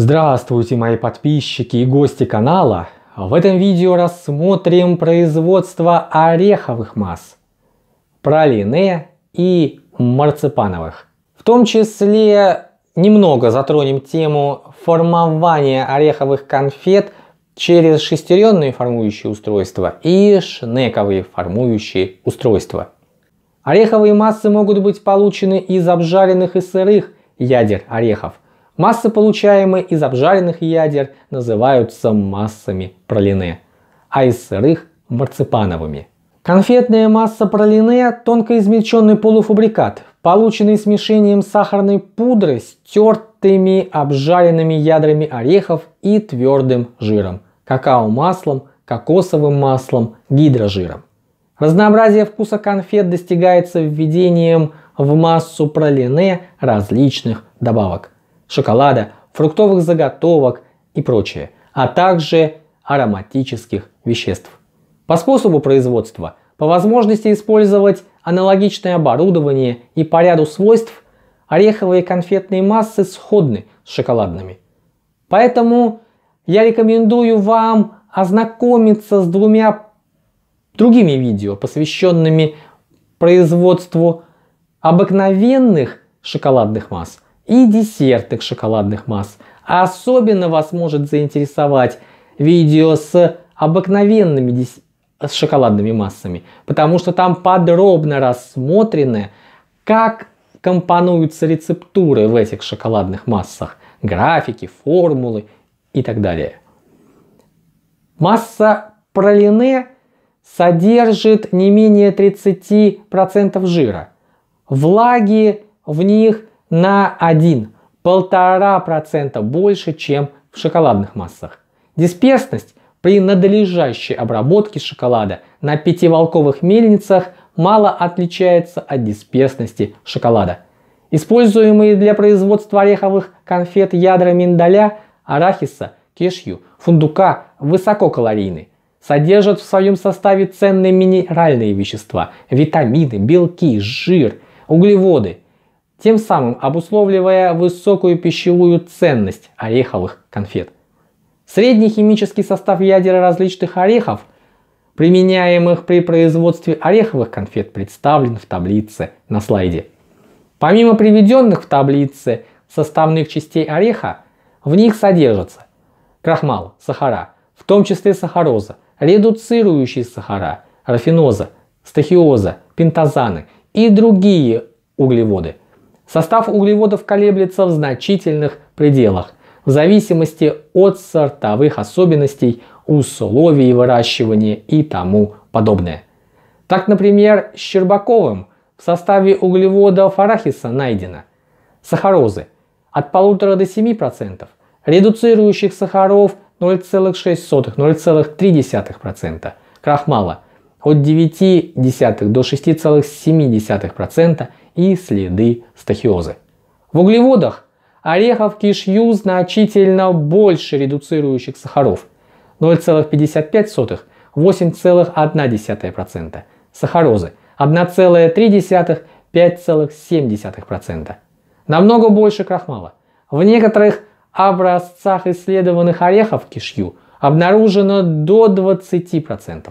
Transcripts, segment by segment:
Здравствуйте мои подписчики и гости канала! В этом видео рассмотрим производство ореховых масс, пралине и марципановых. В том числе немного затронем тему формования ореховых конфет через шестеренные формующие устройства и шнековые формующие устройства. Ореховые массы могут быть получены из обжаренных и сырых ядер орехов – Массы, получаемые из обжаренных ядер, называются массами пролине, а из сырых – марципановыми. Конфетная масса пролине – тонко измельченный полуфабрикат, полученный смешением сахарной пудры с тертыми обжаренными ядрами орехов и твердым жиром, какао-маслом, кокосовым маслом, гидрожиром. Разнообразие вкуса конфет достигается введением в массу пролине различных добавок – шоколада, фруктовых заготовок и прочее, а также ароматических веществ. По способу производства, по возможности использовать аналогичное оборудование и по ряду свойств ореховые конфетные массы сходны с шоколадными. Поэтому я рекомендую вам ознакомиться с двумя другими видео, посвященными производству обыкновенных шоколадных масс – и десертных шоколадных масс. Особенно вас может заинтересовать видео с обыкновенными дес... с шоколадными массами, потому что там подробно рассмотрены, как компонуются рецептуры в этих шоколадных массах, графики, формулы и так далее. Масса пролине содержит не менее 30% жира. Влаги в них на 1-1,5% больше, чем в шоколадных массах. Дисперсность при надлежащей обработке шоколада на пятиволковых мельницах мало отличается от дисперсности шоколада. Используемые для производства ореховых конфет ядра миндаля, арахиса, кешью, фундука высококалорийны. Содержат в своем составе ценные минеральные вещества, витамины, белки, жир, углеводы – тем самым обусловливая высокую пищевую ценность ореховых конфет. Средний химический состав ядер различных орехов, применяемых при производстве ореховых конфет, представлен в таблице на слайде. Помимо приведенных в таблице составных частей ореха, в них содержатся крахмал, сахара, в том числе сахароза, редуцирующие сахара, рафиноза, стахиоза, пентозаны и другие углеводы – Состав углеводов колеблется в значительных пределах, в зависимости от сортовых особенностей, условий выращивания и тому подобное. Так, например, Щербаковым в составе углеводов арахиса найдено сахарозы от 1,5 до 7%, редуцирующих сахаров 0,6-0,3%, крахмала от 9 до 6,7% и следы стахиозы. В углеводах орехов кишью значительно больше редуцирующих сахаров 0,55, 8,1%, сахарозы 1,3, 5,7%. Намного больше крахмала. В некоторых образцах исследованных орехов кишью обнаружено до 20%.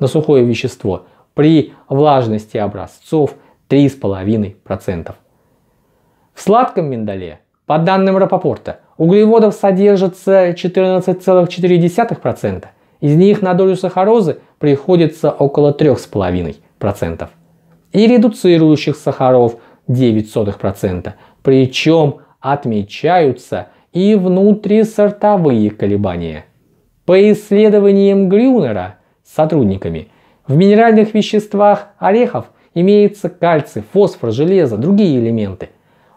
На сухое вещество при влажности образцов – 3,5%. В сладком миндале, по данным Рапопорта, углеводов содержится 14,4%, из них на долю сахарозы приходится около 3,5%, и редуцирующих сахаров 9%, причем отмечаются и внутрисортовые колебания. По исследованиям Грюнера с сотрудниками, в минеральных веществах орехов – имеется кальций, фосфор, железо, другие элементы.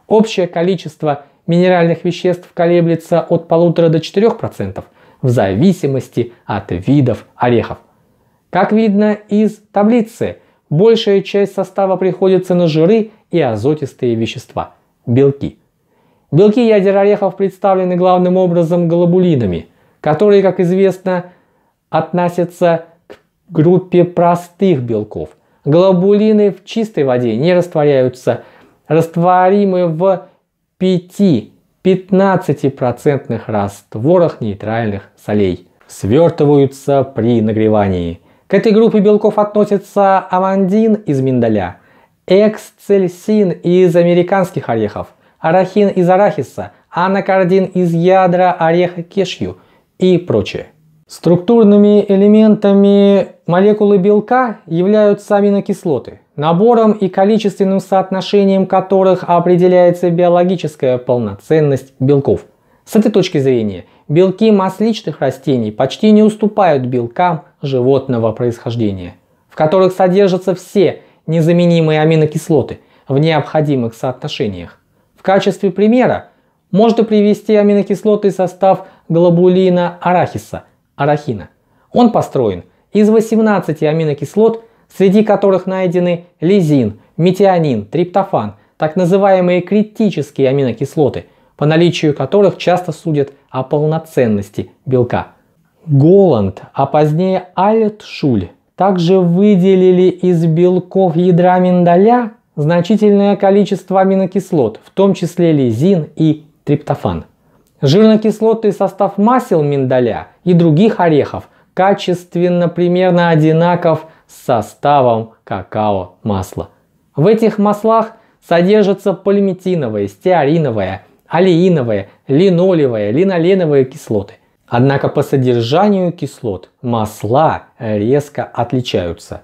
Общее количество минеральных веществ колеблется от 1,5 до 4% в зависимости от видов орехов. Как видно из таблицы, большая часть состава приходится на жиры и азотистые вещества – белки. Белки ядер орехов представлены главным образом глобулинами, которые, как известно, относятся к группе простых белков – Глобулины в чистой воде не растворяются. Растворимы в 5-15% растворах нейтральных солей. Свертываются при нагревании. К этой группе белков относятся амандин из миндаля, эксцельсин из американских орехов, арахин из арахиса, анакардин из ядра ореха кешью и прочее. Структурными элементами молекулы белка являются аминокислоты, набором и количественным соотношением которых определяется биологическая полноценность белков. С этой точки зрения, белки масличных растений почти не уступают белкам животного происхождения, в которых содержатся все незаменимые аминокислоты в необходимых соотношениях. В качестве примера можно привести аминокислотный состав глобулина арахиса – арахина. Он построен из 18 аминокислот, среди которых найдены лизин, метионин, триптофан, так называемые критические аминокислоты, по наличию которых часто судят о полноценности белка. Голланд, а позднее Альтшуль, также выделили из белков ядра миндаля значительное количество аминокислот, в том числе лизин и триптофан. Жирнокислотный состав масел миндаля и других орехов качественно примерно одинаков с составом какао-масла. В этих маслах содержатся полиметиновые, стеариновые, алииновые, линолевые, линоленовые кислоты. Однако по содержанию кислот масла резко отличаются.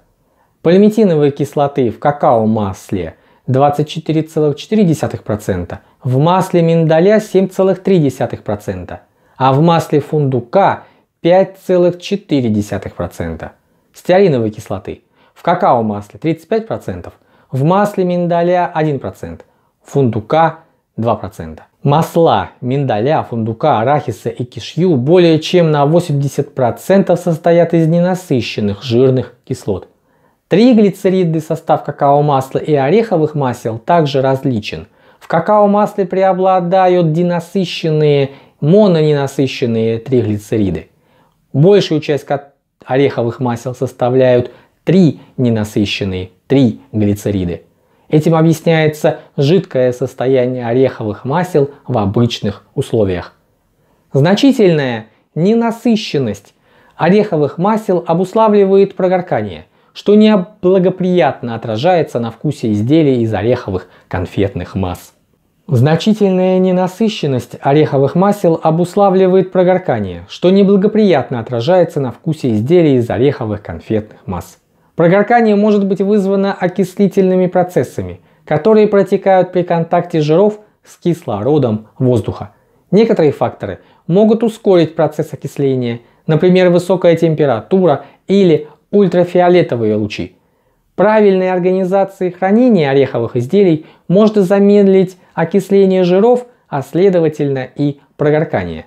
Полиметиновые кислоты в какао-масле 24,4%, в масле миндаля 7,3%, а в масле фундука 5,4%, стеариновой кислоты, в какао-масле 35%, в масле миндаля 1%, фундука 2%. Масла миндаля, фундука, арахиса и кишью более чем на 80% состоят из ненасыщенных жирных кислот. Триглицеридный состав какао-масла и ореховых масел также различен – в какао-масле преобладают денасыщенные, мононенасыщенные триглицериды. Большую часть ореховых масел составляют три ненасыщенные, три глицериды. Этим объясняется жидкое состояние ореховых масел в обычных условиях. Значительная ненасыщенность ореховых масел обуславливает прогоркание что неблагоприятно отражается на вкусе изделий из ореховых конфетных масс. Значительная ненасыщенность ореховых масел обуславливает прогоркание, что неблагоприятно отражается на вкусе изделий из ореховых конфетных масс. Прогоркание может быть вызвано окислительными процессами, которые протекают при контакте жиров с кислородом воздуха. Некоторые факторы могут ускорить процесс окисления, например, высокая температура или ультрафиолетовые лучи. Правильная организация хранения ореховых изделий может замедлить окисление жиров, а следовательно и прогоркание.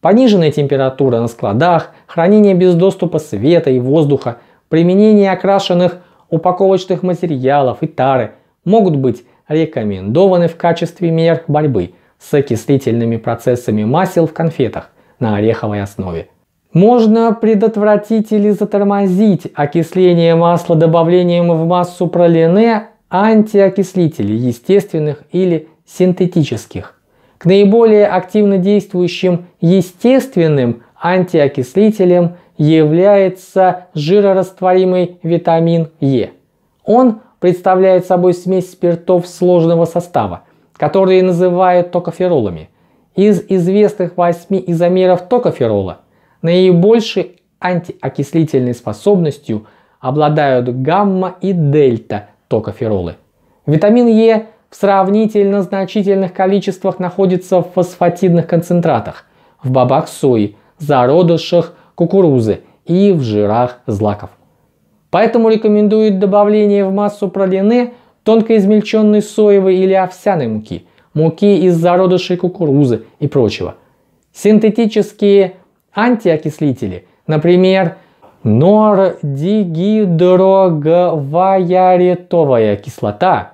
Пониженная температура на складах, хранение без доступа света и воздуха, применение окрашенных упаковочных материалов и тары могут быть рекомендованы в качестве мер борьбы с окислительными процессами масел в конфетах на ореховой основе. Можно предотвратить или затормозить окисление масла добавлением в массу пролине антиокислителей естественных или синтетических. К наиболее активно действующим естественным антиокислителем является жирорастворимый витамин Е. Он представляет собой смесь спиртов сложного состава, которые называют токоферолами. Из известных восьми изомеров токоферола Наибольшей антиокислительной способностью обладают гамма и дельта токоферолы. Витамин Е в сравнительно значительных количествах находится в фосфатидных концентратах, в бобах сои, зародышах кукурузы и в жирах злаков. Поэтому рекомендуют добавление в массу пролине тонко измельченной соевой или овсяной муки, муки из зародышей кукурузы и прочего. Синтетические антиокислители, например, нордигидроговаритовая кислота,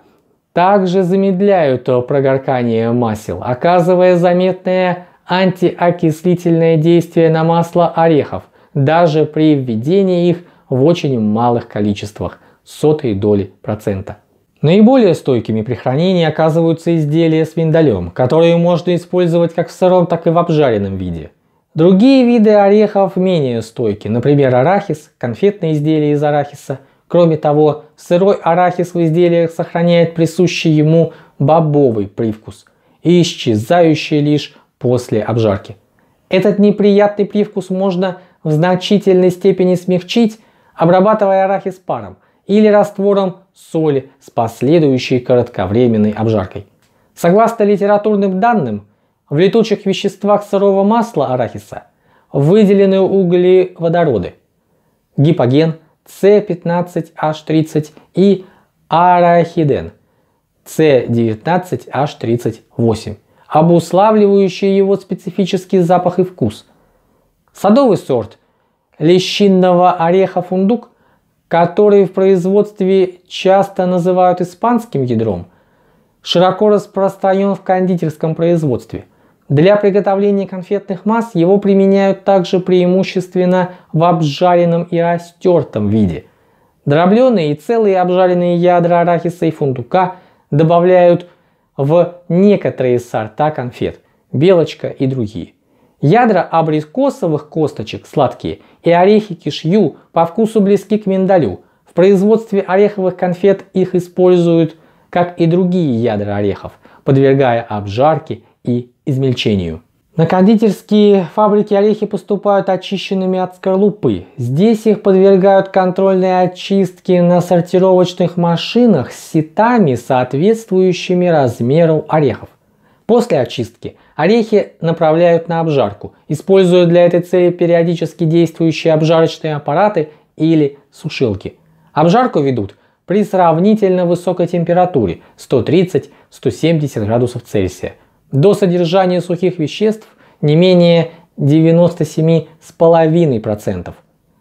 также замедляют прогоркание масел, оказывая заметное антиокислительное действие на масло орехов, даже при введении их в очень малых количествах, сотой доли процента. Наиболее стойкими при хранении оказываются изделия с миндалем, которые можно использовать как в сыром, так и в обжаренном виде. Другие виды орехов менее стойки, например, арахис, конфетные изделия из арахиса. Кроме того, сырой арахис в изделиях сохраняет присущий ему бобовый привкус и исчезающий лишь после обжарки. Этот неприятный привкус можно в значительной степени смягчить, обрабатывая арахис паром или раствором соли с последующей коротковременной обжаркой. Согласно литературным данным, в летучих веществах сырого масла арахиса выделены углеводороды – гипоген, С15H30 и арахиден, С19H38, обуславливающие его специфический запах и вкус. Садовый сорт лещинного ореха фундук, который в производстве часто называют испанским ядром, широко распространен в кондитерском производстве. Для приготовления конфетных масс его применяют также преимущественно в обжаренном и растертом виде. Дробленые и целые обжаренные ядра арахиса и фундука добавляют в некоторые сорта конфет, белочка и другие. Ядра абрикосовых косточек сладкие и орехи кишью по вкусу близки к миндалю. В производстве ореховых конфет их используют, как и другие ядра орехов, подвергая обжарке и измельчению. На кондитерские фабрики орехи поступают очищенными от скорлупы. Здесь их подвергают контрольной очистке на сортировочных машинах с сетами, соответствующими размеру орехов. После очистки орехи направляют на обжарку, используя для этой цели периодически действующие обжарочные аппараты или сушилки. Обжарку ведут при сравнительно высокой температуре 130-170 градусов Цельсия – до содержания сухих веществ не менее 97,5%.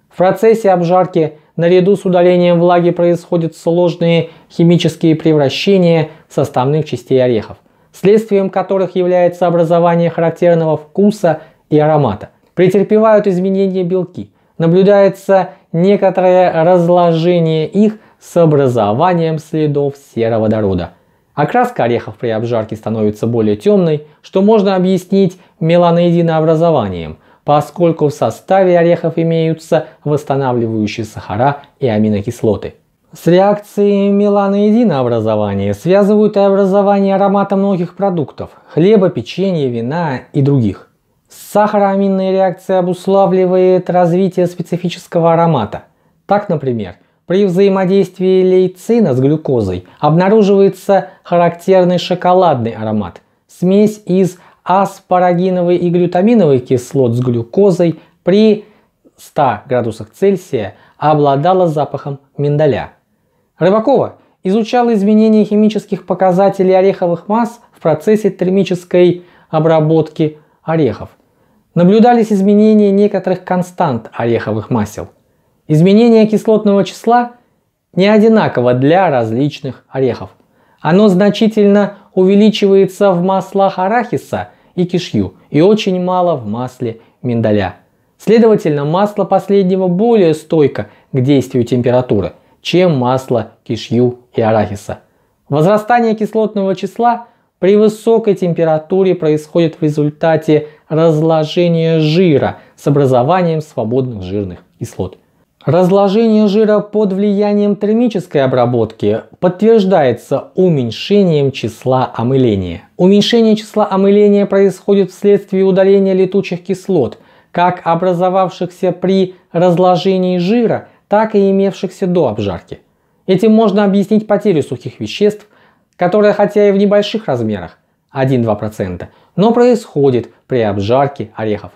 В процессе обжарки наряду с удалением влаги происходят сложные химические превращения составных частей орехов, следствием которых является образование характерного вкуса и аромата. Претерпевают изменения белки, наблюдается некоторое разложение их с образованием следов сероводорода – Окраска орехов при обжарке становится более темной, что можно объяснить меланоидинообразованием, поскольку в составе орехов имеются восстанавливающие сахара и аминокислоты. С реакцией меланоидинообразования связывают и образование аромата многих продуктов – хлеба, печенья, вина и других. Сахароаминная реакция обуславливает развитие специфического аромата. Так, например, – при взаимодействии лейцина с глюкозой обнаруживается характерный шоколадный аромат. Смесь из аспарагиновой и глютаминовой кислот с глюкозой при 100 градусах Цельсия обладала запахом миндаля. Рыбакова изучала изменения химических показателей ореховых масс в процессе термической обработки орехов. Наблюдались изменения некоторых констант ореховых масел – Изменение кислотного числа не одинаково для различных орехов. Оно значительно увеличивается в маслах арахиса и кишью и очень мало в масле миндаля. Следовательно, масло последнего более стойко к действию температуры, чем масло кишью и арахиса. Возрастание кислотного числа при высокой температуре происходит в результате разложения жира с образованием свободных жирных кислот. Разложение жира под влиянием термической обработки подтверждается уменьшением числа омыления. Уменьшение числа омыления происходит вследствие удаления летучих кислот, как образовавшихся при разложении жира, так и имевшихся до обжарки. Этим можно объяснить потерю сухих веществ, которая хотя и в небольших размерах, 1-2%, но происходит при обжарке орехов.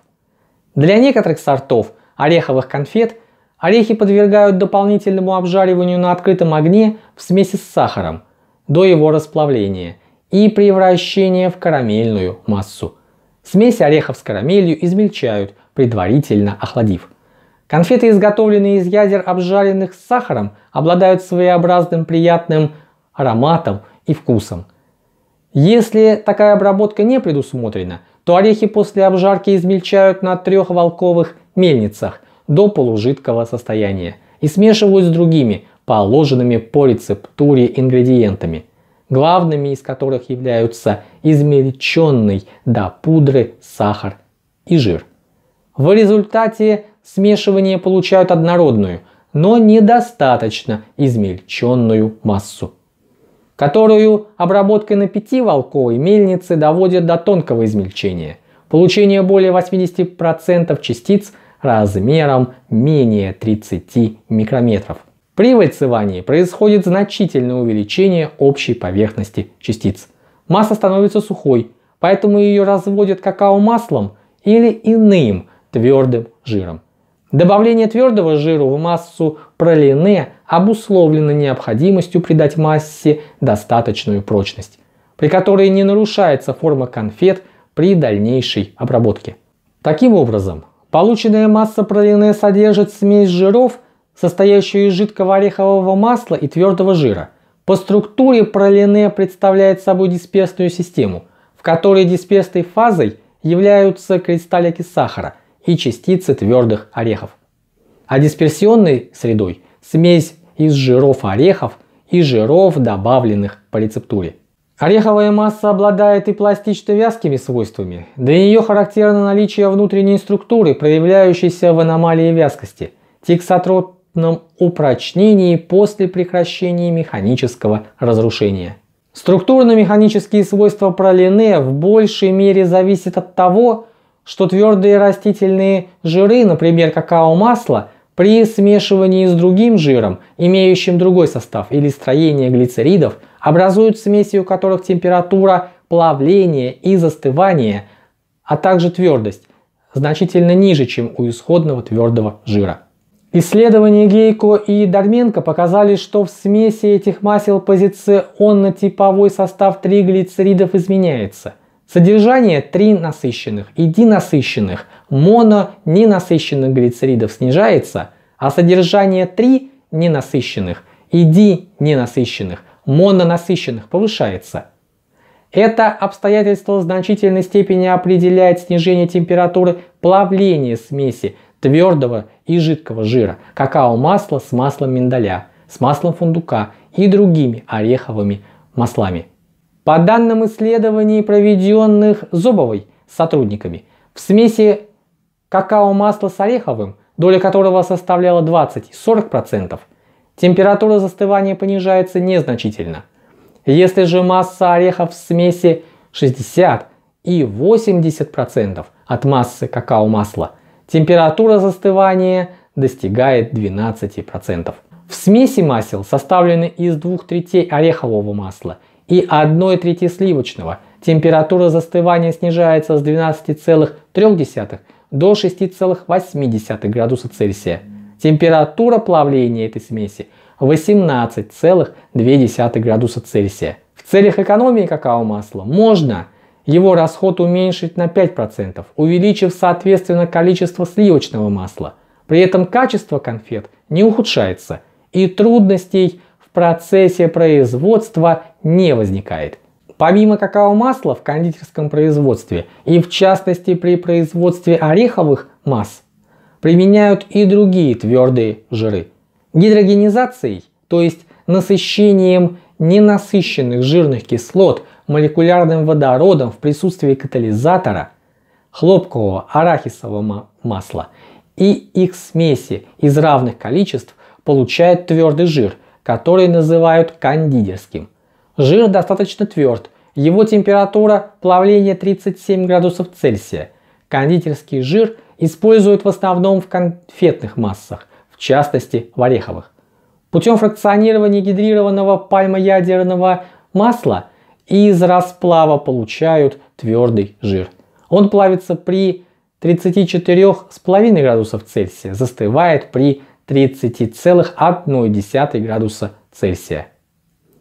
Для некоторых сортов ореховых конфет – Орехи подвергают дополнительному обжариванию на открытом огне в смеси с сахаром до его расплавления и превращения в карамельную массу. Смесь орехов с карамелью измельчают, предварительно охладив. Конфеты, изготовленные из ядер, обжаренных с сахаром, обладают своеобразным приятным ароматом и вкусом. Если такая обработка не предусмотрена, то орехи после обжарки измельчают на трех волковых мельницах до полужидкого состояния и смешивают с другими, положенными по рецептуре ингредиентами, главными из которых являются измельченный до пудры сахар и жир. В результате смешивания получают однородную, но недостаточно измельченную массу, которую обработкой на пяти волковой мельницы доводят до тонкого измельчения. Получение более 80% частиц – размером менее 30 микрометров. При вальцевании происходит значительное увеличение общей поверхности частиц. Масса становится сухой, поэтому ее разводят какао-маслом или иным твердым жиром. Добавление твердого жира в массу пролине обусловлено необходимостью придать массе достаточную прочность, при которой не нарушается форма конфет при дальнейшей обработке. Таким образом, Полученная масса пролине содержит смесь жиров, состоящую из жидкого орехового масла и твердого жира. По структуре пролине представляет собой дисперсную систему, в которой дисперсной фазой являются кристаллики сахара и частицы твердых орехов. А дисперсионной средой – смесь из жиров орехов и жиров, добавленных по рецептуре. Ореховая масса обладает и пластично-вязкими свойствами. Для нее характерно наличие внутренней структуры, проявляющейся в аномалии вязкости, тиксотропном упрочнении после прекращения механического разрушения. Структурно-механические свойства пролине в большей мере зависят от того, что твердые растительные жиры, например какао-масло, при смешивании с другим жиром, имеющим другой состав или строение глицеридов – образуют смеси, у которых температура плавления и застывания, а также твердость, значительно ниже, чем у исходного твердого жира. Исследования Гейко и Дарменко показали, что в смеси этих масел позиционно-типовой состав триглицеридов изменяется. Содержание три насыщенных и динасыщенных моно-ненасыщенных глицеридов снижается, а содержание три ненасыщенных и ди-ненасыщенных мононасыщенных повышается. Это обстоятельство в значительной степени определяет снижение температуры плавления смеси твердого и жидкого жира, какао-масла с маслом миндаля, с маслом фундука и другими ореховыми маслами. По данным исследований, проведенных зубовой сотрудниками, в смеси какао-масла с ореховым, доля которого составляла 20-40%, Температура застывания понижается незначительно. Если же масса орехов в смеси 60 и 80% от массы какао-масла, температура застывания достигает 12%. В смеси масел составлены из двух третей орехового масла и одной трети сливочного. Температура застывания снижается с 12,3 до 6,8 градуса Цельсия. Температура плавления этой смеси 18,2 градуса Цельсия. В целях экономии какао-масла можно его расход уменьшить на 5%, увеличив соответственно количество сливочного масла. При этом качество конфет не ухудшается и трудностей в процессе производства не возникает. Помимо какао-масла в кондитерском производстве и в частности при производстве ореховых масс, применяют и другие твердые жиры. Гидрогенизацией, то есть насыщением ненасыщенных жирных кислот молекулярным водородом в присутствии катализатора, хлопкового арахисового масла и их смеси из равных количеств получают твердый жир, который называют кондитерским Жир достаточно тверд, его температура плавления 37 градусов Цельсия. Кондитерский жир – используют в основном в конфетных массах, в частности в ореховых. Путем фракционирования гидрированного пальмоядерного масла из расплава получают твердый жир. Он плавится при 34,5 градусов Цельсия, застывает при 30,1 градуса Цельсия.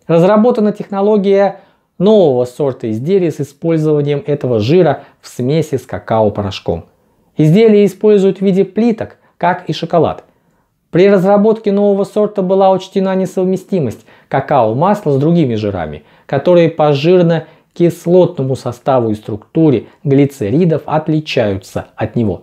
Разработана технология нового сорта изделий с использованием этого жира в смеси с какао-порошком. Изделия используют в виде плиток, как и шоколад. При разработке нового сорта была учтена несовместимость какао-масла с другими жирами, которые по жирно-кислотному составу и структуре глицеридов отличаются от него.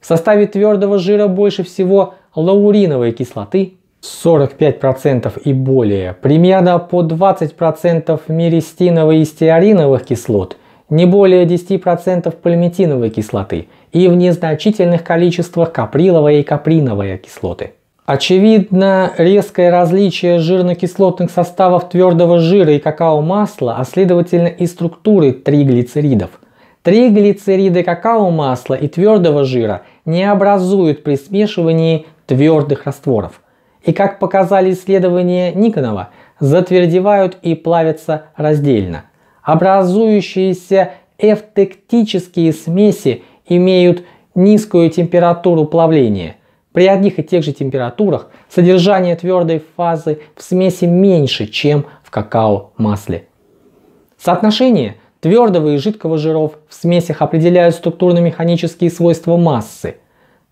В составе твердого жира больше всего лауриновой кислоты 45% и более, примерно по 20% меристиновой и стеариновых кислот, не более 10% пальмитиновой кислоты – и в незначительных количествах каприловые и каприновые кислоты. Очевидно, резкое различие жирнокислотных составов твердого жира и какао-масла, а следовательно и структуры триглицеридов. Триглицериды какао-масла и твердого жира не образуют при смешивании твердых растворов. И как показали исследования Никонова, затвердевают и плавятся раздельно. Образующиеся эвтектические смеси имеют низкую температуру плавления. При одних и тех же температурах содержание твердой фазы в смеси меньше, чем в какао-масле. Соотношение твердого и жидкого жиров в смесях определяют структурно-механические свойства массы,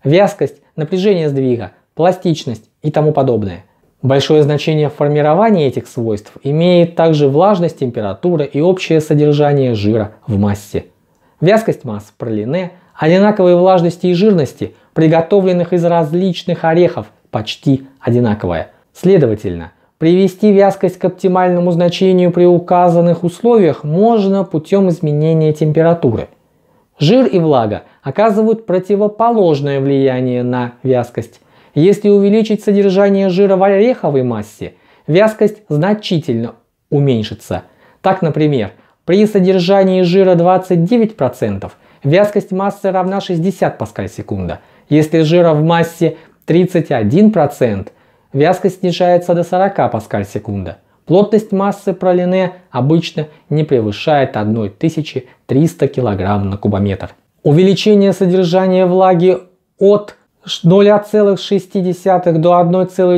вязкость, напряжение сдвига, пластичность и тому подобное. Большое значение в формировании этих свойств имеет также влажность, температура и общее содержание жира в массе. Вязкость масс пролине – одинаковой влажности и жирности, приготовленных из различных орехов, почти одинаковая. Следовательно, привести вязкость к оптимальному значению при указанных условиях можно путем изменения температуры. Жир и влага оказывают противоположное влияние на вязкость. Если увеличить содержание жира в ореховой массе, вязкость значительно уменьшится. Так, например, при содержании жира 29% Вязкость массы равна 60 паскаль секунда. Если жира в массе 31%, вязкость снижается до 40 паскаль секунда. Плотность массы пролине обычно не превышает 1300 кг на кубометр. Увеличение содержания влаги от 0,6 до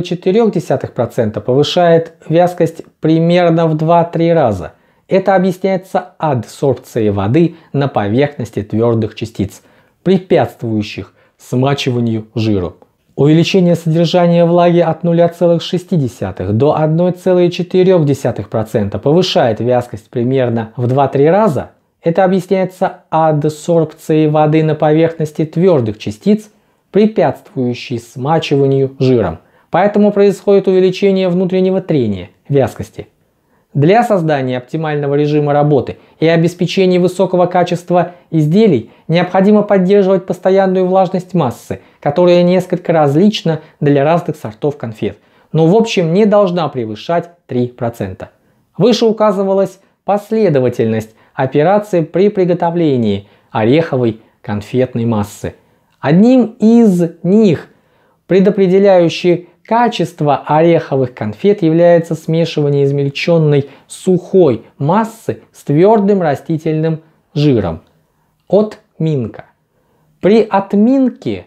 1,4% повышает вязкость примерно в 2-3 раза – это объясняется адсорбцией воды на поверхности твердых частиц, препятствующих смачиванию жиру. Увеличение содержания влаги от 0,6 до 1,4% повышает вязкость примерно в 2-3 раза. Это объясняется адсорбцией воды на поверхности твердых частиц, препятствующей смачиванию жиром. Поэтому происходит увеличение внутреннего трения, вязкости. Для создания оптимального режима работы и обеспечения высокого качества изделий необходимо поддерживать постоянную влажность массы, которая несколько различна для разных сортов конфет, но в общем не должна превышать 3%. Выше указывалась последовательность операции при приготовлении ореховой конфетной массы. Одним из них, предопределяющий Качество ореховых конфет является смешивание измельченной сухой массы с твердым растительным жиром. Отминка. При отминке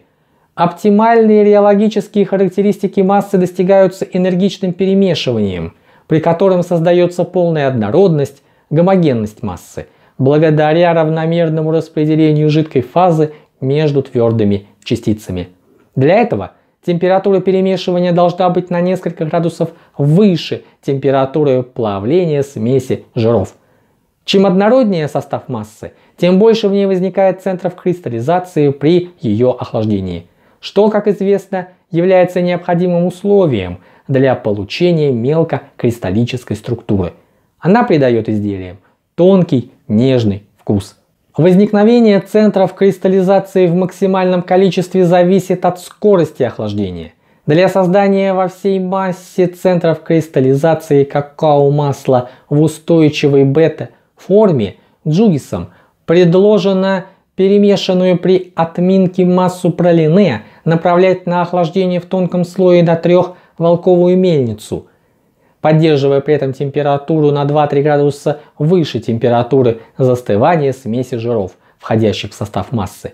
оптимальные реологические характеристики массы достигаются энергичным перемешиванием, при котором создается полная однородность, гомогенность массы, благодаря равномерному распределению жидкой фазы между твердыми частицами. Для этого – Температура перемешивания должна быть на несколько градусов выше температуры плавления смеси жиров. Чем однороднее состав массы, тем больше в ней возникает центров кристаллизации при ее охлаждении, что, как известно, является необходимым условием для получения мелкокристаллической структуры. Она придает изделиям тонкий, нежный вкус. Возникновение центров кристаллизации в максимальном количестве зависит от скорости охлаждения. Для создания во всей массе центров кристаллизации какао-масла в устойчивой бета-форме Джугисом предложено перемешанную при отминке массу пролине направлять на охлаждение в тонком слое до 3 волковую мельницу – поддерживая при этом температуру на 2-3 градуса выше температуры застывания смеси жиров, входящих в состав массы.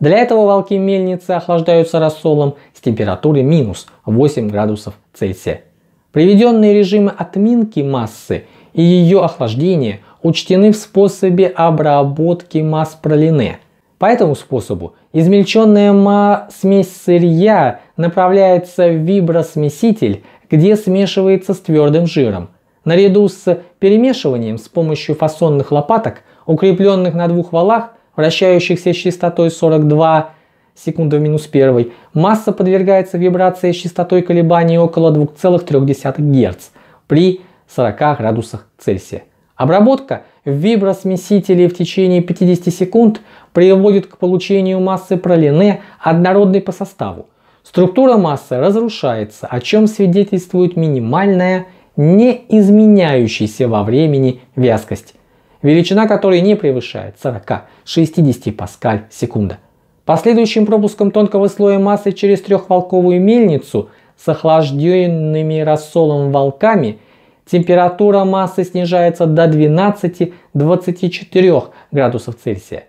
Для этого волки мельницы охлаждаются рассолом с температурой минус 8 градусов Цельсия. Приведенные режимы отминки массы и ее охлаждения учтены в способе обработки масс пролине. По этому способу измельченная смесь сырья направляется в вибросмеситель, где смешивается с твердым жиром. Наряду с перемешиванием с помощью фасонных лопаток, укрепленных на двух валах, вращающихся с частотой 42 секунды в минус 1, масса подвергается вибрации с частотой колебаний около 2,3 Гц при 40 градусах Цельсия. Обработка вибросмесителей в течение 50 секунд приводит к получению массы пролине однородной по составу, Структура массы разрушается, о чем свидетельствует минимальная, не изменяющаяся во времени вязкость, величина которой не превышает 40-60 паскаль в секунду. Последующим пропуском тонкого слоя массы через трехволковую мельницу с охлажденными рассолом волками температура массы снижается до 12-24 градусов Цельсия.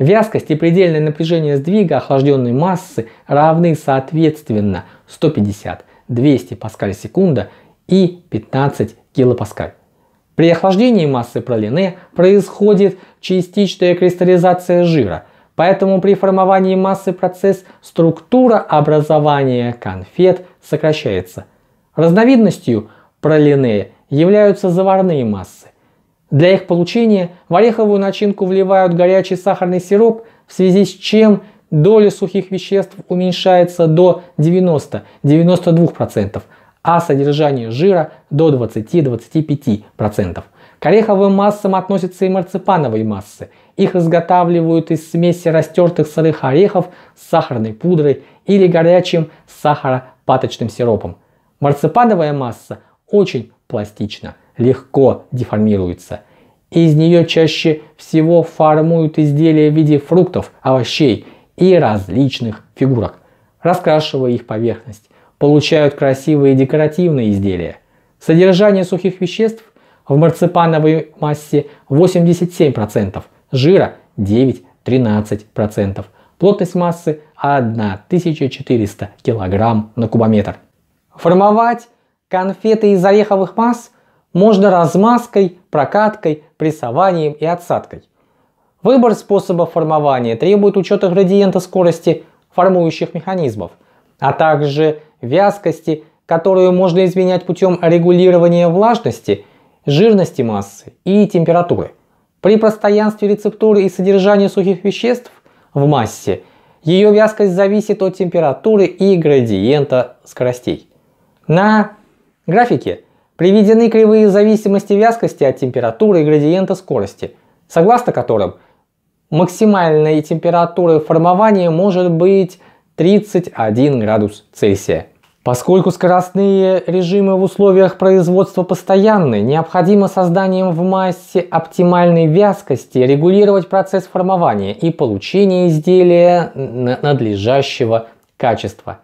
Вязкость и предельное напряжение сдвига охлажденной массы равны соответственно 150, 200 паскаль секунда и 15 килопаскаль. При охлаждении массы пролине происходит частичная кристаллизация жира, поэтому при формовании массы процесс структура образования конфет сокращается. Разновидностью пролине являются заварные массы. Для их получения в ореховую начинку вливают горячий сахарный сироп, в связи с чем доля сухих веществ уменьшается до 90-92%, а содержание жира до 20-25%. К ореховым массам относятся и марципановые массы. Их изготавливают из смеси растертых сырых орехов с сахарной пудрой или горячим сахаропаточным сиропом. Марципановая масса очень пластична легко деформируется. Из нее чаще всего формуют изделия в виде фруктов, овощей и различных фигурок, раскрашивая их поверхность. Получают красивые декоративные изделия. Содержание сухих веществ в марципановой массе 87%, жира 9-13%, плотность массы 1400 кг на кубометр. Формовать конфеты из ореховых масс – можно размазкой, прокаткой, прессованием и отсадкой. Выбор способа формования требует учета градиента скорости формующих механизмов, а также вязкости, которую можно изменять путем регулирования влажности, жирности массы и температуры. При постоянстве рецептуры и содержании сухих веществ в массе ее вязкость зависит от температуры и градиента скоростей. На графике – Приведены кривые зависимости вязкости от температуры и градиента скорости, согласно которым максимальной температуры формования может быть 31 градус Цельсия. Поскольку скоростные режимы в условиях производства постоянны, необходимо созданием в массе оптимальной вязкости регулировать процесс формования и получения изделия надлежащего качества.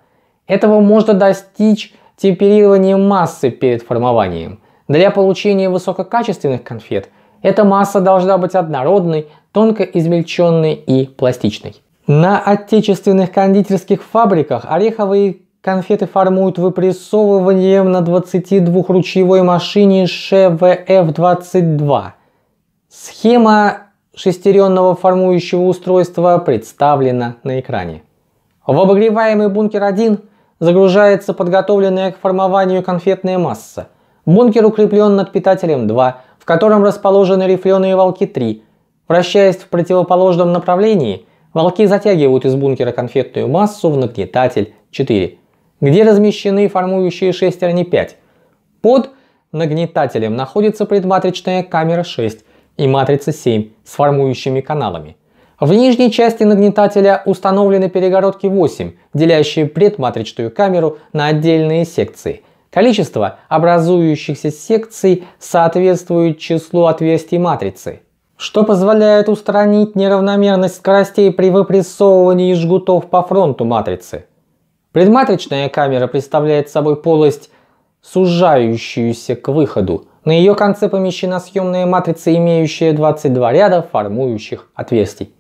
Этого можно достичь темперированием массы перед формованием. Для получения высококачественных конфет эта масса должна быть однородной, тонко измельченной и пластичной. На отечественных кондитерских фабриках ореховые конфеты формуют выпрессовыванием на 22-ручьевой машине ШВФ-22. Схема шестеренного формующего устройства представлена на экране. В обогреваемый бункер 1 – загружается подготовленная к формованию конфетная масса. Бункер укреплен над питателем 2, в котором расположены рифленые волки 3. Вращаясь в противоположном направлении, волки затягивают из бункера конфетную массу в нагнетатель 4, где размещены формующие шестерни а 5. Под нагнетателем находится предматричная камера 6 и матрица 7 с формующими каналами – в нижней части нагнетателя установлены перегородки 8, делящие предматричную камеру на отдельные секции. Количество образующихся секций соответствует числу отверстий матрицы, что позволяет устранить неравномерность скоростей при выпрессовывании жгутов по фронту матрицы. Предматричная камера представляет собой полость, сужающуюся к выходу. На ее конце помещена съемная матрица, имеющая 22 ряда формующих отверстий.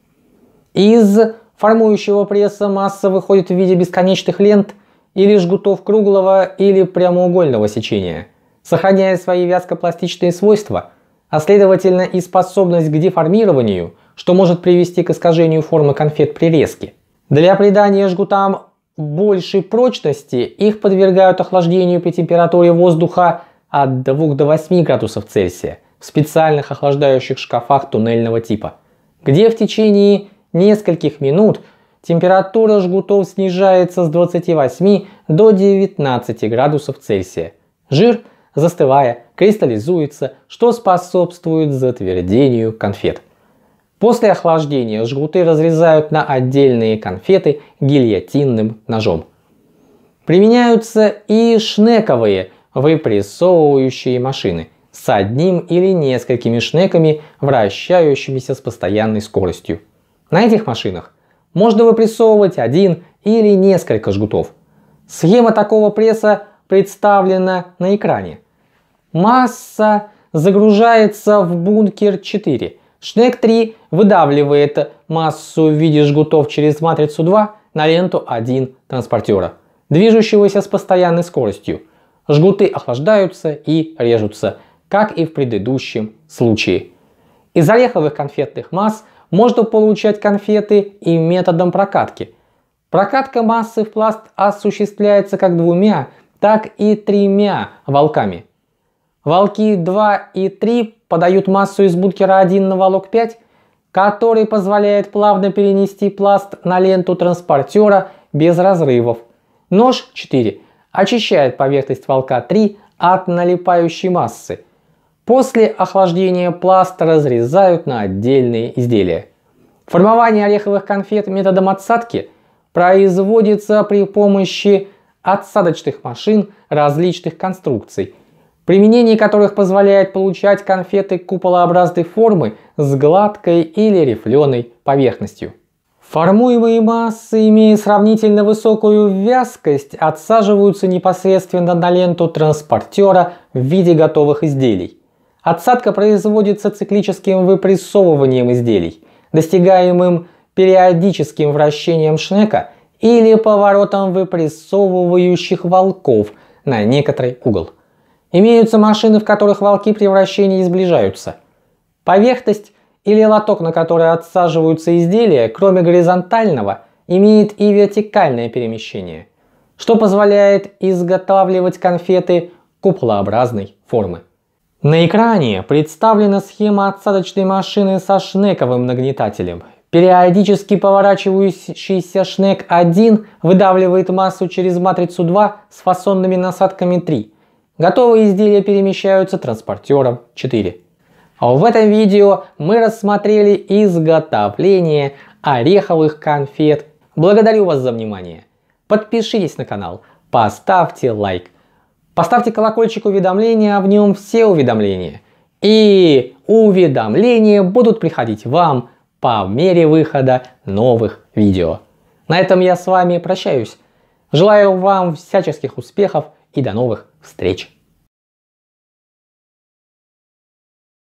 Из формующего пресса масса выходит в виде бесконечных лент или жгутов круглого или прямоугольного сечения, сохраняя свои вязкопластичные свойства, а следовательно и способность к деформированию, что может привести к искажению формы конфет при резке. Для придания жгутам большей прочности их подвергают охлаждению при температуре воздуха от 2 до 8 градусов Цельсия в специальных охлаждающих шкафах туннельного типа, где в течение нескольких минут температура жгутов снижается с 28 до 19 градусов Цельсия. Жир, застывая, кристаллизуется, что способствует затвердению конфет. После охлаждения жгуты разрезают на отдельные конфеты гильотинным ножом. Применяются и шнековые выпрессовывающие машины с одним или несколькими шнеками, вращающимися с постоянной скоростью. На этих машинах можно выпрессовывать один или несколько жгутов. Схема такого пресса представлена на экране. Масса загружается в бункер 4. Шнек 3 выдавливает массу в виде жгутов через матрицу 2 на ленту 1 транспортера, движущегося с постоянной скоростью. Жгуты охлаждаются и режутся, как и в предыдущем случае. Из ореховых конфетных масс – можно получать конфеты и методом прокатки. Прокатка массы в пласт осуществляется как двумя, так и тремя волками. Волки 2 и 3 подают массу из бункера 1 на волок 5, который позволяет плавно перенести пласт на ленту транспортера без разрывов. Нож 4 очищает поверхность волка 3 от налипающей массы, После охлаждения пласт разрезают на отдельные изделия. Формование ореховых конфет методом отсадки производится при помощи отсадочных машин различных конструкций, применение которых позволяет получать конфеты куполообразной формы с гладкой или рифленой поверхностью. Формуемые массы, имея сравнительно высокую вязкость, отсаживаются непосредственно на ленту транспортера в виде готовых изделий. Отсадка производится циклическим выпрессовыванием изделий, достигаемым периодическим вращением шнека или поворотом выпрессовывающих волков на некоторый угол. Имеются машины, в которых волки при вращении сближаются. Поверхность или лоток, на который отсаживаются изделия, кроме горизонтального, имеет и вертикальное перемещение, что позволяет изготавливать конфеты куполообразной формы. На экране представлена схема отсадочной машины со шнековым нагнетателем. Периодически поворачивающийся шнек 1 выдавливает массу через матрицу 2 с фасонными насадками 3. Готовые изделия перемещаются транспортером 4. А в этом видео мы рассмотрели изготовление ореховых конфет. Благодарю вас за внимание. Подпишитесь на канал, поставьте лайк. Поставьте колокольчик уведомления, в нем все уведомления. И уведомления будут приходить вам по мере выхода новых видео. На этом я с вами прощаюсь. Желаю вам всяческих успехов и до новых встреч!